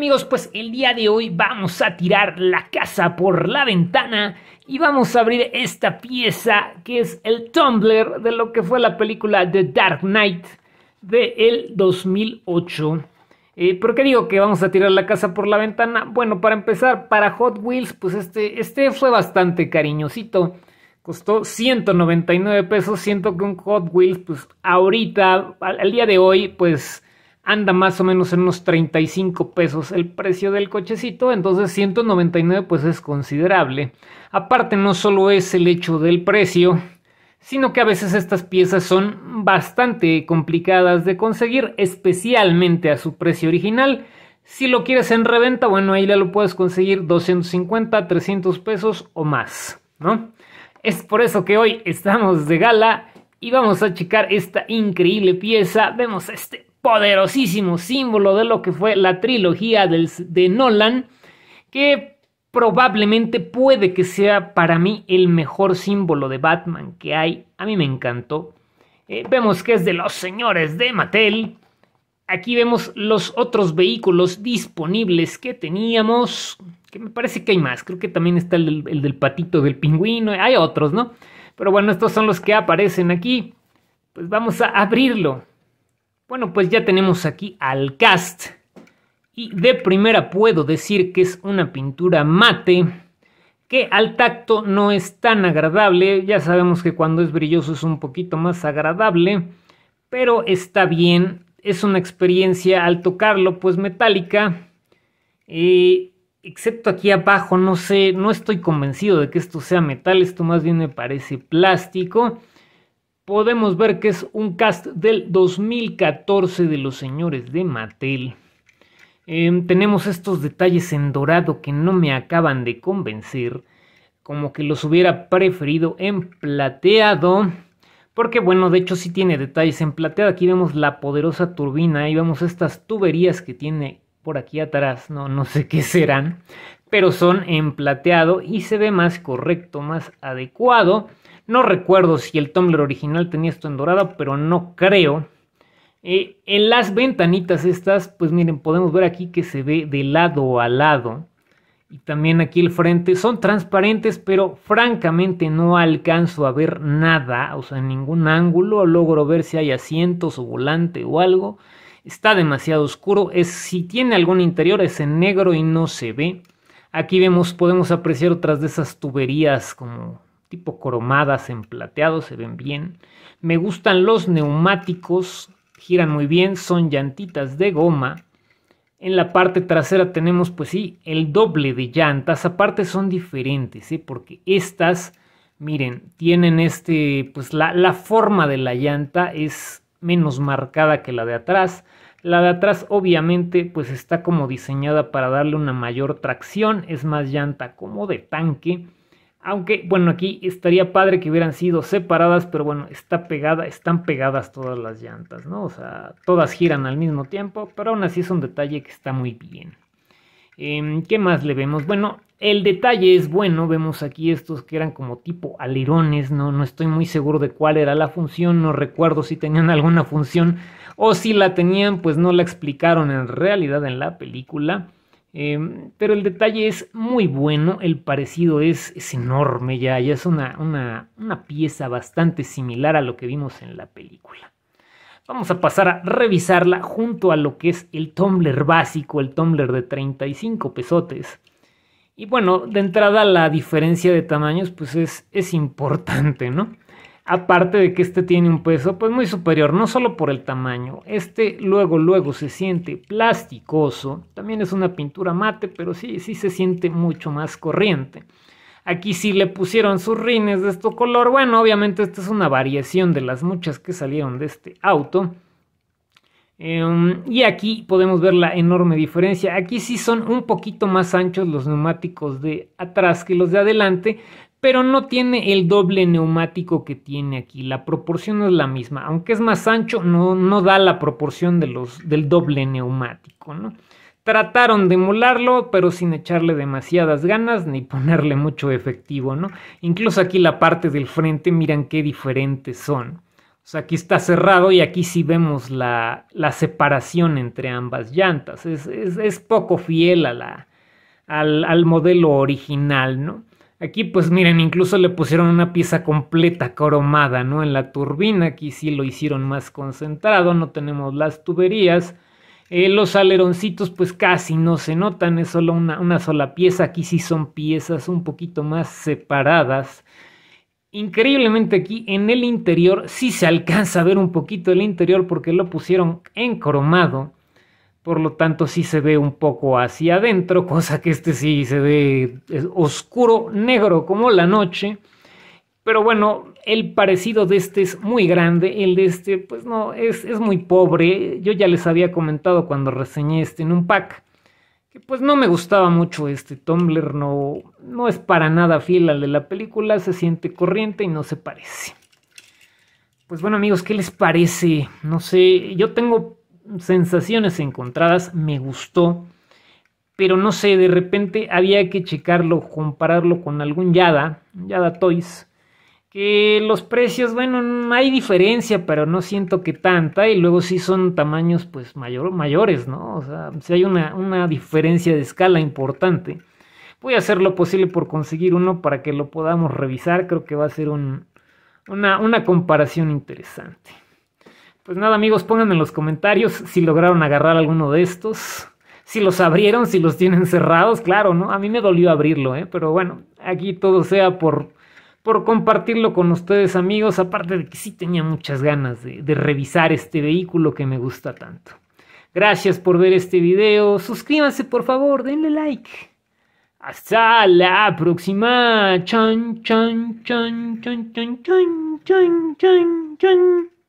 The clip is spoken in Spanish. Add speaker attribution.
Speaker 1: amigos, pues el día de hoy vamos a tirar la casa por la ventana y vamos a abrir esta pieza que es el Tumblr de lo que fue la película The Dark Knight de el 2008. Eh, ¿Por qué digo que vamos a tirar la casa por la ventana? Bueno, para empezar, para Hot Wheels, pues este, este fue bastante cariñosito. Costó 199 pesos. Siento que un Hot Wheels, pues ahorita, el al día de hoy, pues anda más o menos en unos 35 pesos el precio del cochecito, entonces 199 pues es considerable. Aparte no solo es el hecho del precio, sino que a veces estas piezas son bastante complicadas de conseguir, especialmente a su precio original. Si lo quieres en reventa, bueno, ahí ya lo puedes conseguir 250, 300 pesos o más, ¿no? Es por eso que hoy estamos de gala y vamos a checar esta increíble pieza. Vemos este poderosísimo símbolo de lo que fue la trilogía de Nolan, que probablemente puede que sea para mí el mejor símbolo de Batman que hay. A mí me encantó. Eh, vemos que es de los señores de Mattel. Aquí vemos los otros vehículos disponibles que teníamos. Que me parece que hay más. Creo que también está el, el del patito del pingüino. Hay otros, ¿no? Pero bueno, estos son los que aparecen aquí. Pues vamos a abrirlo. Bueno, pues ya tenemos aquí al cast. Y de primera puedo decir que es una pintura mate, que al tacto no es tan agradable. Ya sabemos que cuando es brilloso es un poquito más agradable, pero está bien. Es una experiencia al tocarlo, pues metálica. Eh, excepto aquí abajo, no sé, no estoy convencido de que esto sea metal, esto más bien me parece plástico podemos ver que es un cast del 2014 de los señores de Mattel. Em, tenemos estos detalles en dorado que no me acaban de convencer, como que los hubiera preferido en plateado. Porque bueno, de hecho sí tiene detalles en plateado. Aquí vemos la poderosa turbina y vemos estas tuberías que tiene por aquí atrás. No, no sé qué serán. Pero son en plateado y se ve más correcto, más adecuado. No recuerdo si el Tumblr original tenía esto en dorada, pero no creo. Eh, en las ventanitas estas, pues miren, podemos ver aquí que se ve de lado a lado. Y también aquí el frente. Son transparentes, pero francamente no alcanzo a ver nada. O sea, en ningún ángulo logro ver si hay asientos o volante o algo. Está demasiado oscuro. Es, si tiene algún interior es en negro y no se ve. Aquí vemos, podemos apreciar otras de esas tuberías como tipo cromadas en plateado, se ven bien. Me gustan los neumáticos, giran muy bien, son llantitas de goma. En la parte trasera tenemos, pues sí, el doble de llantas. Aparte son diferentes, ¿eh? porque estas, miren, tienen este, pues la, la forma de la llanta es menos marcada que la de atrás. La de atrás obviamente pues está como diseñada para darle una mayor tracción, es más llanta como de tanque. Aunque, bueno, aquí estaría padre que hubieran sido separadas, pero bueno, está pegada, están pegadas todas las llantas, ¿no? O sea, todas giran al mismo tiempo, pero aún así es un detalle que está muy bien. Em, ¿Qué más le vemos? Bueno, el detalle es bueno, vemos aquí estos que eran como tipo alerones, ¿no? no estoy muy seguro de cuál era la función, no recuerdo si tenían alguna función o si la tenían, pues no la explicaron en realidad en la película. Em, pero el detalle es muy bueno, el parecido es, enorme ya, ya es una, una, una pieza bastante similar a lo que vimos en la película. Vamos a pasar a revisarla junto a lo que es el Tumblr básico, el Tumblr de 35 pesotes. Y bueno, de entrada la diferencia de tamaños pues es, es importante, ¿no? Aparte de que este tiene un peso pues muy superior, no solo por el tamaño, este luego luego se siente plasticoso, también es una pintura mate, pero sí, sí se siente mucho más corriente. Aquí sí le pusieron sus rines de este color, bueno, obviamente esta es una variación de las muchas que salieron de este auto. Em, y aquí podemos ver la enorme diferencia. Aquí sí son un poquito más anchos los neumáticos de atrás que los de adelante, pero no tiene el doble neumático que tiene aquí. La proporción es la misma, aunque es más ancho, no, no da la proporción de los, del doble neumático. ¿no? Trataron de emularlo, pero sin echarle demasiadas ganas ni ponerle mucho efectivo. ¿no? Incluso aquí la parte del frente, miran qué diferentes son. O sea, aquí está cerrado y aquí sí vemos la, separación entre ambas llantas. Es, poco fiel a la, al, al modelo original, ¿no? Aquí pues miren, incluso le pusieron una pieza completa cromada, ¿no? En la turbina, aquí sí lo hicieron más concentrado, no tenemos las tuberías. Eh, los aleroncitos pues casi no se notan, es solo una, una, sola pieza, aquí sí son piezas un poquito más separadas. Increíblemente aquí en el interior sí se alcanza a ver un poquito el interior porque lo pusieron en cromado. Por lo tanto, sí se ve un poco hacia adentro, cosa que este sí se ve oscuro, negro como la noche. Pero bueno, el parecido de este es muy grande, el de este, pues no, es, muy pobre. Yo ya les había comentado cuando reseñé este en un pack, que pues no me gustaba mucho este Tumblr, no, no es para nada fiel al de la película, se siente corriente y no se parece. Pues bueno amigos, ¿qué les parece? No sé, yo tengo sensaciones encontradas, me gustó, pero no sé, de repente había que checarlo, compararlo con algún Yada, Yada Toys, que los precios, bueno, hay diferencia, pero no siento que tanta, y luego sí son tamaños pues mayor, mayores, ¿no? O sea, si hay una, una diferencia de escala importante. Voy a hacer lo posible por conseguir uno para que lo podamos revisar, creo que va a ser un, una, una comparación interesante. Pues nada amigos, pónganme en los comentarios si lograron agarrar alguno de estos. Si los abrieron, si los tienen cerrados, claro, ¿no? A mí me dolió abrirlo, ¿eh? Pero bueno, aquí todo sea por, por compartirlo con ustedes amigos, aparte de que sí tenía muchas ganas de, de revisar este vehículo que me gusta tanto. Gracias por ver este video, suscríbanse por favor, denle like. Hasta la próxima. Chan, chan, chan, chan, chan, chan, chan, chan, chan.